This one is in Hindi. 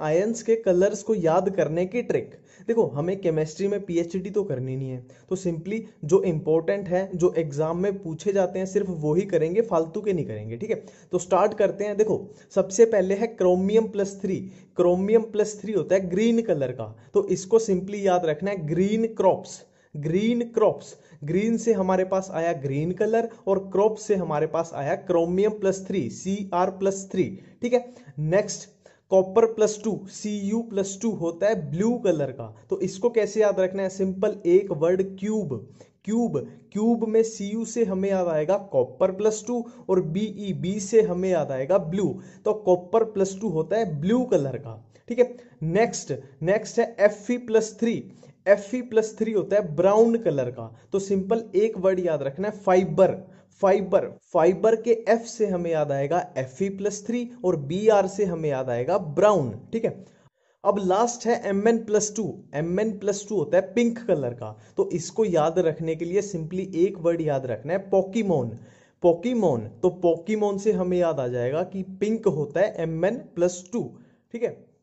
आयंस के कलर्स को याद करने की ट्रिक देखो हमें केमिस्ट्री में पीएचडी तो करनी नहीं है तो सिंपली जो इंपॉर्टेंट है जो एग्जाम में पूछे जाते हैं सिर्फ वो ही करेंगे फालतू के नहीं करेंगे ठीक है तो स्टार्ट करते हैं देखो सबसे पहले है chromium plus three chromium plus three होता है ग्रीन कलर का तो इसको सिंपली याद रखना है green crops green crops green से हमारे पास आया ग्रीन कलर और क्रॉप से हमारे पास आया chromium plus three C R plus three ठीक है next copper plus two C U plus two होता है ब्लू कलर का तो इसको कैसे याद रखना है सिंपल एक वर्ड क्यूब क्यूब क्यूब में सी यू से हमें याद आएगा कॉपर प्लस टू और बी ई बी से हमें याद आएगा ब्लू तो कॉपर प्लस टू होता है ब्लू कलर का ठीक है नेक्स्ट नेक्स्ट है F E plus three F E plus three होता है ब्राउन कलर का तो सिंपल एक वर्ड याद रखना है फाइबर फाइबर फाइबर के एफ से हमें याद आएगा एफ ई प्लस थ्री और बी आर से हमें याद आएगा ब्राउन ठीक है अब लास्ट है M N plus two M N plus two होता है पिंक कलर का तो इसको याद रखने के लिए सिंपली एक वर्ड याद रखना है पॉकीमोन पॉकीमोन तो पॉकीमोन से हमें याद आ जाएगा कि पिंक होता है एम एन प्लस टू ठीक है